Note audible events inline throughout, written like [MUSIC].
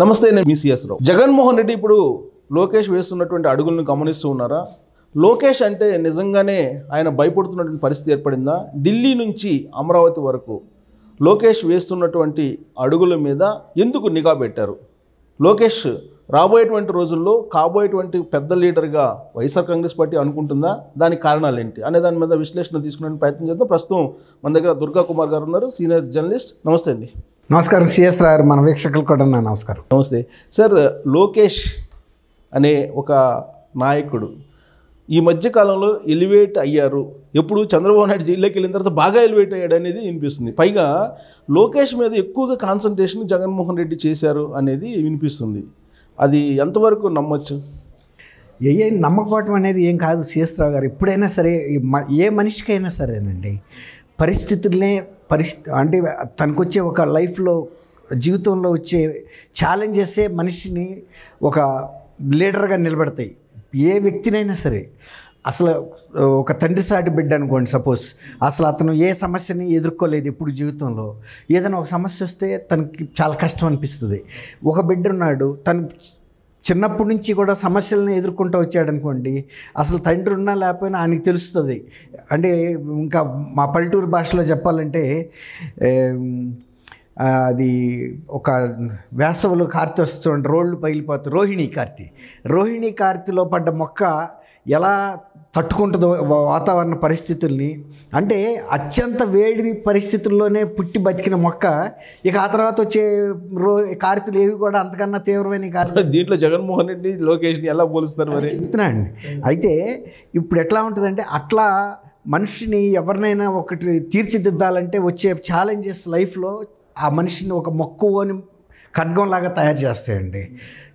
నమస్తే నేను మీసీఎస్ రావు జగన్మోహన్ రెడ్డి ఇప్పుడు లోకేష్ వేస్తున్నటువంటి అడుగులను గమనిస్తూ ఉన్నారా లోకేష్ అంటే నిజంగానే ఆయన భయపడుతున్నటువంటి పరిస్థితి ఏర్పడిందా ఢిల్లీ నుంచి అమరావతి వరకు లోకేష్ వేస్తున్నటువంటి అడుగుల మీద ఎందుకు నిఘా పెట్టారు లోకేష్ రాబోయేటువంటి రోజుల్లో కాబోయేటువంటి పెద్ద లీడర్గా వైఎస్ఆర్ కాంగ్రెస్ పార్టీ అనుకుంటుందా దానికి కారణాలు ఏంటి అనే దాని మీద విశ్లేషణ తీసుకునే ప్రయత్నం చేద్దాం ప్రస్తుతం మన దగ్గర దుర్గా కుమార్ గారు ఉన్నారు సీనియర్ జర్నలిస్ట్ నమస్తే అండి నమస్కారం సిఎస్ రాయర్ మన వీక్షకులు కూడా నా నమస్కారం నమస్తే సార్ లోకేష్ అనే ఒక నాయకుడు ఈ మధ్యకాలంలో ఎలివేట్ అయ్యారు ఎప్పుడు చంద్రబాబు నాయుడు జైల్లోకి వెళ్ళిన తర్వాత బాగా ఎలివేట్ అయ్యాడు అనేది వినిపిస్తుంది పైగా లోకేష్ మీద ఎక్కువగా కాన్సన్ట్రేషన్ జగన్మోహన్ రెడ్డి చేశారు అనేది వినిపిస్తుంది అది ఎంతవరకు నమ్మచ్చు ఏ నమ్మకపోవటం అనేది ఏం కాదు సిఎస్ రావు గారు ఎప్పుడైనా సరే ఏ మనిషికైనా సరేనండి పరిస్థితులనే పరిస్థితి అంటే తనకు వచ్చే ఒక లైఫ్లో జీవితంలో వచ్చే ఛాలెంజెసే మనిషిని ఒక లీడర్గా నిలబెడతాయి ఏ వ్యక్తినైనా సరే అసలు ఒక తండ్రి సాటి బిడ్డ అనుకోండి సపోజ్ అసలు అతను ఏ సమస్యని ఎదుర్కోలేదు ఇప్పుడు జీవితంలో ఏదైనా ఒక సమస్య వస్తే తనకి చాలా కష్టం అనిపిస్తుంది ఒక బిడ్డ ఉన్నాడు తను చిన్నప్పటి నుంచి కూడా సమస్యలను ఎదుర్కొంటూ వచ్చాడనుకోండి అసలు తండ్రి ఉన్నా లేకపోయినా ఆయనకి తెలుస్తుంది అంటే ఇంకా మా పల్లెటూరు భాషలో చెప్పాలంటే అది ఒక వేసవిలో కార్తి వస్తుంది రోళ్ళు పగిలిపోతుంది రోహిణీ కార్తి రోహిణీ కార్తిలో పడ్డ మొక్క ఎలా తట్టుకుంటుందో వాతావరణ పరిస్థితుల్ని అంటే అత్యంత వేడి పరిస్థితుల్లోనే పుట్టి బతికిన మొక్క ఇక ఆ తర్వాత వచ్చే రో కారితులు ఏవి కూడా అంతకన్నా తీవ్రమైన కాదు [LAUGHS] దీంట్లో జగన్మోహన్ రెడ్డి లోకేష్ని ఎలా పోలుస్తారు మరి చెప్తున్నాండి అయితే ఇప్పుడు ఎట్లా ఉంటుందంటే అట్లా మనిషిని ఎవరినైనా ఒకటి తీర్చిదిద్దాలంటే వచ్చే ఛాలెంజెస్ లైఫ్లో ఆ మనిషిని ఒక మొక్కువని ఖడ్గంలాగా తయారు చేస్తాయండి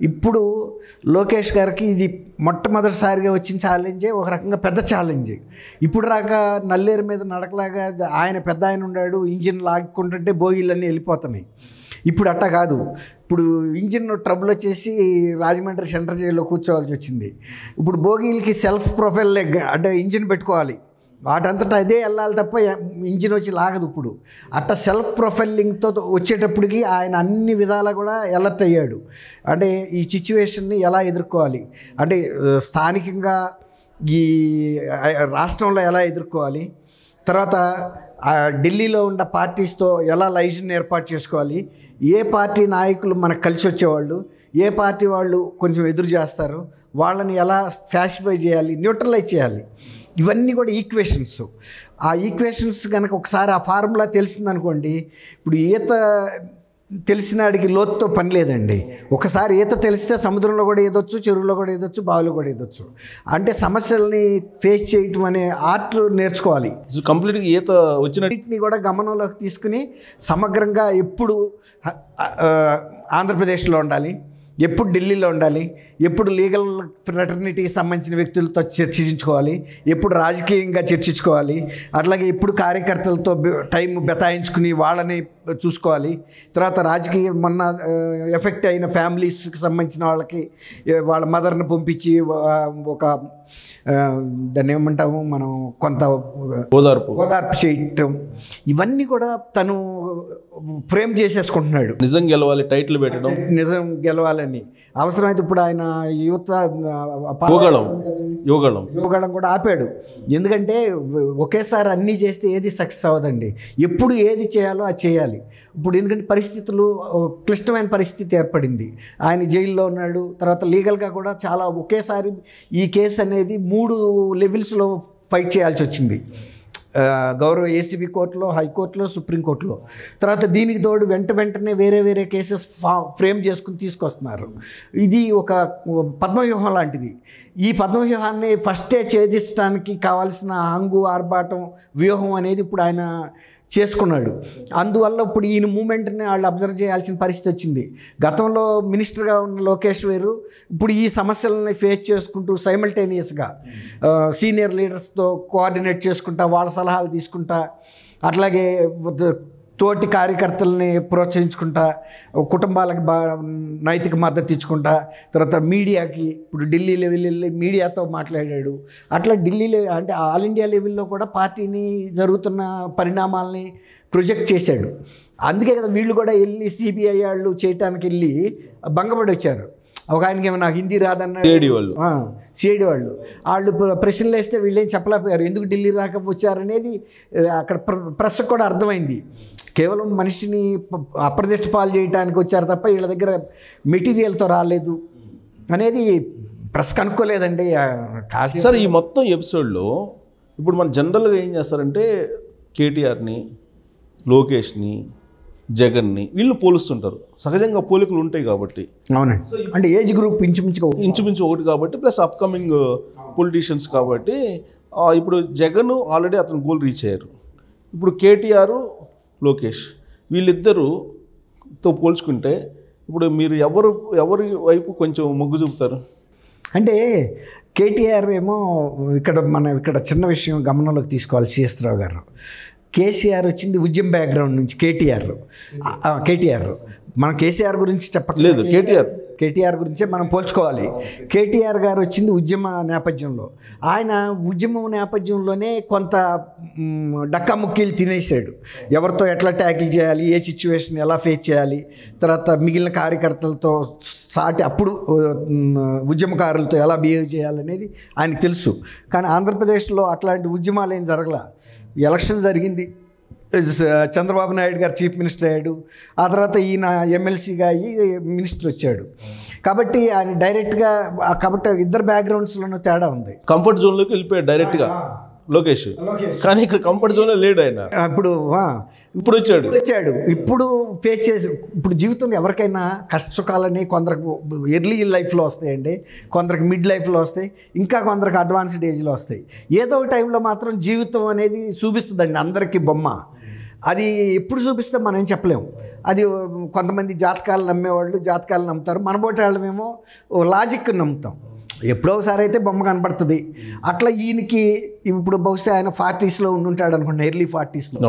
ఇప్పుడు లోకేష్ గారికి ఇది మొట్టమొదటిసారిగా వచ్చిన ఛాలెంజే ఒక రకంగా పెద్ద ఛాలెంజ్ ఇప్పుడు రాక నల్లేరు మీద నడకలాగా ఆయన పెద్ద ఆయన ఉన్నాడు ఇంజిన్ లాక్కుంటుంటే బోగిళ్ళన్నీ వెళ్ళిపోతున్నాయి ఇప్పుడు అట్ట కాదు ఇప్పుడు ఇంజిన్ ట్రబుల్ వచ్చేసి రాజమండ్రి సెంటర్ జైల్లో కూర్చోవాల్సి వచ్చింది ఇప్పుడు బోగీలకి సెల్ఫ్ ప్రొఫైల్ అంటే ఇంజిన్ పెట్టుకోవాలి వాటంతటా అదే వెళ్ళాలి తప్ప ఇంజిన్ వచ్చి లాగదు ఇప్పుడు అట్ట సెల్ఫ్ ప్రొఫైలింగ్తో వచ్చేటప్పటికి ఆయన అన్ని విధాలా కూడా ఎలర్ట్ అయ్యాడు అంటే ఈ సిచ్యువేషన్ని ఎలా ఎదుర్కోవాలి అంటే స్థానికంగా ఈ రాష్ట్రంలో ఎలా ఎదుర్కోవాలి తర్వాత ఢిల్లీలో ఉన్న పార్టీస్తో ఎలా లైజన్ ఏర్పాటు చేసుకోవాలి ఏ పార్టీ నాయకులు మనకు కలిసి వచ్చేవాళ్ళు ఏ పార్టీ వాళ్ళు కొంచెం ఎదురు చేస్తారు వాళ్ళని ఎలా ఫ్యాసిఫై చేయాలి న్యూట్రలైజ్ చేయాలి ఇవన్నీ కూడా ఈక్వేషన్స్ ఆ ఈక్వేషన్స్ కనుక ఒకసారి ఆ ఫార్ములా తెలిసిందనుకోండి ఇప్పుడు ఈత తెలిసినాడికి లోతుతో పని లేదండి ఒకసారి ఈత తెలిస్తే సముద్రంలో కూడా ఏదొచ్చు చెరువులో కూడా ఏదొచ్చు బావిలో కూడా ఏదొచ్చు అంటే సమస్యల్ని ఫేస్ చేయటం అనే ఆర్ట్ నేర్చుకోవాలి కంప్లీట్గా ఈత వచ్చిన వీటిని కూడా గమనంలోకి తీసుకుని సమగ్రంగా ఎప్పుడు ఆంధ్రప్రదేశ్లో ఉండాలి ఎప్పుడు ఢిల్లీలో ఉండాలి ఎప్పుడు లీగల్ ఫ్రెటర్నిటీకి సంబంధించిన వ్యక్తులతో చర్చించుకోవాలి ఎప్పుడు రాజకీయంగా చర్చించుకోవాలి అట్లాగే ఎప్పుడు కార్యకర్తలతో టైం బతాయించుకుని వాళ్ళని చూసుకోవాలి తర్వాత రాజకీయ మొన్న ఎఫెక్ట్ అయిన ఫ్యామిలీస్కి సంబంధించిన వాళ్ళకి వాళ్ళ మదర్ని పంపించి ఒక దాన్ని ఏమంటాము మనం కొంత ఓదార్పు ఓదార్పు చేయటం ఇవన్నీ కూడా తను ఫ్రేమ్ చేసేసుకుంటున్నాడు నిజం గెలవాలి టైటిల్ పెట్టడం నిజం గెలవాలని అవసరమైతే ఇప్పుడు ఆయన యువత యోగాళం యోగాళం కూడా ఆపాడు ఎందుకంటే ఒకేసారి అన్నీ చేస్తే ఏది సక్సెస్ అవ్వదండి ఎప్పుడు ఏది చేయాలో అది చేయాలి ఇప్పుడు ఎందుకంటే పరిస్థితులు క్లిష్టమైన పరిస్థితి ఏర్పడింది ఆయన జైల్లో ఉన్నాడు తర్వాత లీగల్గా కూడా చాలా ఒకేసారి ఈ కేసు అనేది మూడు లెవెల్స్లో ఫైట్ చేయాల్సి వచ్చింది గౌరవ ఏసీబీ కోర్టులో హైకోర్టులో సుప్రీంకోర్టులో తర్వాత దీనికి తోడు వెంట వెంటనే వేరే వేరే కేసెస్ ఫ్రేమ్ చేసుకుని తీసుకొస్తున్నారు ఇది ఒక పద్మవ్యూహం లాంటిది ఈ పద్మవ్యూహాన్ని ఫస్టే ఛేదిస్తానికి కావాల్సిన హంగు ఆర్భాటం వ్యూహం అనేది ఇప్పుడు ఆయన చేసుకున్నాడు అందువల్ల ఇప్పుడు ఈయన మూమెంట్ని వాళ్ళు అబ్జర్వ్ చేయాల్సిన పరిస్థితి వచ్చింది గతంలో మినిస్టర్గా ఉన్న లోకేష్ వేరు ఇప్పుడు ఈ సమస్యలని ఫేస్ చేసుకుంటూ సైమల్టేనియస్గా సీనియర్ లీడర్స్తో కోఆర్డినేట్ చేసుకుంటా వాళ్ళ సలహాలు తీసుకుంటా అట్లాగే తోటి కార్యకర్తలని ప్రోత్సహించుకుంటా కుటుంబాలకు బాగా నైతిక మద్దతు ఇచ్చుకుంటా తర్వాత మీడియాకి ఇప్పుడు ఢిల్లీ లెవెల్ వెళ్ళి మీడియాతో మాట్లాడాడు అట్లా ఢిల్లీ అంటే ఆల్ ఇండియా లెవెల్లో కూడా పార్టీని జరుగుతున్న పరిణామాలని ప్రొజెక్ట్ చేశాడు అందుకే కదా వీళ్ళు కూడా వెళ్ళి సిబిఐ వాళ్ళు చేయటానికి వెళ్ళి భంగపడి వచ్చారు ఒక ఆయనకి ఏమైనా హిందీ రాదన్న సిఐడి వాళ్ళు సిఐడి వాళ్ళు వాళ్ళు ప్రశ్నలు వేస్తే వీళ్ళేం చెప్పలేకపోయారు ఎందుకు ఢిల్లీ రాక అనేది అక్కడ ప్రెస్ కూడా అర్థమైంది కేవలం మనిషిని అప్రదిష్ట పాలు చేయడానికి వచ్చారు తప్ప వీళ్ళ దగ్గర మెటీరియల్తో రాలేదు అనేది ప్రెస్ కనుక్కోలేదండి సార్ ఈ మొత్తం ఎపిసోడ్లో ఇప్పుడు మన జనరల్గా ఏం చేస్తారంటే కేటీఆర్ని లోకేష్ని జగన్ని వీళ్ళు పోలుస్తుంటారు సహజంగా పోలికలు ఉంటాయి కాబట్టి అవునండి అంటే ఏజ్ గ్రూప్ ఇంచుమించు ఇంచుమించు ఒకటి కాబట్టి ప్లస్ uh, అప్కమింగ్ పొలిటీషియన్స్ కాబట్టి ఇప్పుడు జగన్ ఆల్రెడీ అతను గోల్ రీచ్ అయ్యారు ఇప్పుడు కేటీఆర్ లోకేష్ వీళ్ళిద్దరుతో పోల్చుకుంటే ఇప్పుడు మీరు ఎవరు ఎవరి వైపు కొంచెం మొగ్గు చూపుతారు అంటే కేటీఆర్ ఏమో ఇక్కడ మన ఇక్కడ చిన్న విషయం గమనంలోకి తీసుకోవాలి సిఎస్ రావు గారు కేసీఆర్ వచ్చింది ఉద్యమ బ్యాక్గ్రౌండ్ నుంచి కేటీఆర్ కేటీఆర్ మన కేసీఆర్ గురించి చెప్పట్లేదు కేటీఆర్ కేటీఆర్ గురించే మనం పోల్చుకోవాలి కేటీఆర్ గారు వచ్చింది ఉద్యమ నేపథ్యంలో ఆయన ఉద్యమం నేపథ్యంలోనే కొంత డక్కాముక్కీలు తినేసాడు ఎవరితో ఎట్లా ట్యాకిల్ చేయాలి ఏ సిచ్యువేషన్ ఎలా ఫేస్ చేయాలి తర్వాత మిగిలిన కార్యకర్తలతో సాటి అప్పుడు ఉద్యమకారులతో ఎలా బిహేవ్ చేయాలనేది ఆయనకు తెలుసు కానీ ఆంధ్రప్రదేశ్లో అట్లాంటి ఉద్యమాలు ఏం జరగల ఎలక్షన్ జరిగింది Uh, చంద్రబాబు నాయుడు గారు చీఫ్ మినిస్టర్ అయ్యాడు ఆ తర్వాత ఈయన ఎమ్మెల్సీగా అయ్యి మినిస్టర్ వచ్చాడు కాబట్టి ఆయన డైరెక్ట్గా కాబట్టి ఇద్దరు బ్యాక్గ్రౌండ్స్లోనూ తేడా ఉంది కంఫర్ట్ జోన్లోకి వెళ్ళిపోయాడు డైరెక్ట్గా లోకేష్ కానీ ఇక్కడ కంఫర్ట్ జోన్లో లేడు ఆయన ఇప్పుడు ఇప్పుడు వచ్చాడు వచ్చాడు ఇప్పుడు ఫేస్ చేసి ఇప్పుడు జీవితంలో ఎవరికైనా కష్టసుఖాలని కొందరికి ఎర్లీ లైఫ్లో వస్తాయండి కొందరికి మిడ్ లైఫ్లో వస్తాయి ఇంకా కొందరికి అడ్వాన్స్డ్ ఏజ్లో వస్తాయి ఏదో ఒక టైంలో మాత్రం జీవితం అనేది చూపిస్తుందండి అందరికీ బొమ్మ అది ఎప్పుడు చూపిస్తే మనం చెప్పలేము అది కొంతమంది జాతకాలు నమ్మేవాళ్ళు జాతకాలు నమ్ముతారు మనబోటి వాళ్ళమేమో లాజిక్ నమ్ముతాం ఎప్పుడో ఒకసారి అయితే బొమ్మ కనపడుతుంది అట్లా ఈయనకి ఇప్పుడు బహుశా ఆయన ఫార్టీస్లో ఉండుంటాడు అనుకోండి ఎర్లీ ఫార్టీస్లో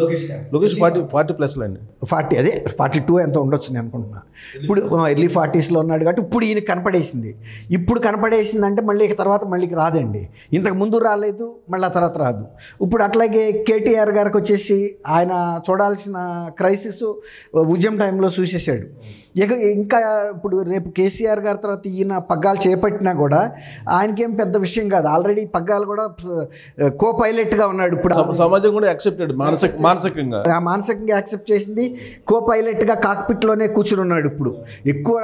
లోకేష్ ఫార్టీ ఫార్టీ ప్లస్లో అండి ఫార్టీ అదే ఫార్టీ టూ ఎంత ఉండొచ్చు నేను అనుకుంటున్నా ఇప్పుడు ఎర్లీ ఫార్టీస్లో ఉన్నాడు కాబట్టి ఇప్పుడు ఈయన కనపడేసింది ఇప్పుడు కనపడేసింది అంటే మళ్ళీ తర్వాత మళ్ళీ రాదండి ఇంతకు ముందు రాలేదు మళ్ళీ ఆ తర్వాత రాదు ఇప్పుడు అట్లాగే కేటీఆర్ గారికి వచ్చేసి ఆయన చూడాల్సిన క్రైసిస్ ఉద్యమ టైంలో చూసేసాడు ఇక ఇంకా ఇప్పుడు రేపు కేసీఆర్ గారి తర్వాత ఈయన పగ్గాలు చేపట్టినా కూడా ఆయనకేం పెద్ద విషయం కాదు ఆల్రెడీ పగ్గాలు కూడా కో గా ఉన్నాడు ఇప్పుడు సమాజం కూడా యాక్సెప్టెడ్ మానసిక మానసికంగా మానసికంగా యాక్సెప్ట్ చేసింది కో కాక్పిట్ కాక్పిట్లోనే కూర్చుని ఉన్నాడు ఇప్పుడు ఎక్కువ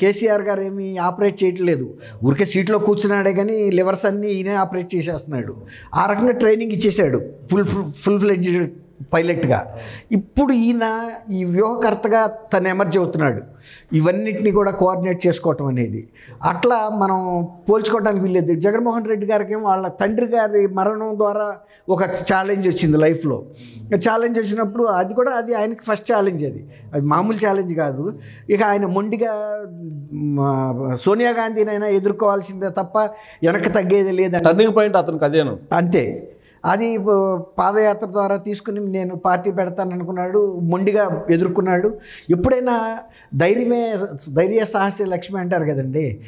కేసీఆర్ గారు ఏమి ఆపరేట్ చేయట్లేదు ఊరికే సీట్లో కూర్చున్నాడే కానీ లివర్స్ అన్నీ ఈయనే ఆపరేట్ చేసేస్తున్నాడు ఆ రకంగా ట్రైనింగ్ ఇచ్చేసాడు ఫుల్ ఫుల్ ఫ్లెడ్జ్ పైలట్గా ఇప్పుడు ఈయన ఈ వ్యూహకర్తగా తను ఎమర్జ్ అవుతున్నాడు ఇవన్నిటిని కూడా కోఆర్డినేట్ చేసుకోవటం అనేది అట్లా మనం పోల్చుకోవడానికి వీల్లేదు జగన్మోహన్ రెడ్డి గారికి వాళ్ళ తండ్రి గారి మరణం ద్వారా ఒక ఛాలెంజ్ వచ్చింది లైఫ్లో ఛాలెంజ్ వచ్చినప్పుడు అది కూడా అది ఆయనకి ఫస్ట్ ఛాలెంజ్ అది అది మామూలు ఛాలెంజ్ కాదు ఇక ఆయన మొండిగా సోనియా గాంధీనైనా ఎదుర్కోవాల్సిందే తప్ప వెనక్కి తగ్గేది లేదని టర్నింగ్ పాయింట్ అతనికి అదేను అంతే అది పాదయాత్ర ద్వారా తీసుకుని నేను పార్టీ పెడతాను అనుకున్నాడు మొండిగా ఎదుర్కొన్నాడు ఎప్పుడైనా ధైర్యమే ధైర్య సాహస లక్ష్మి అంటారు కదండి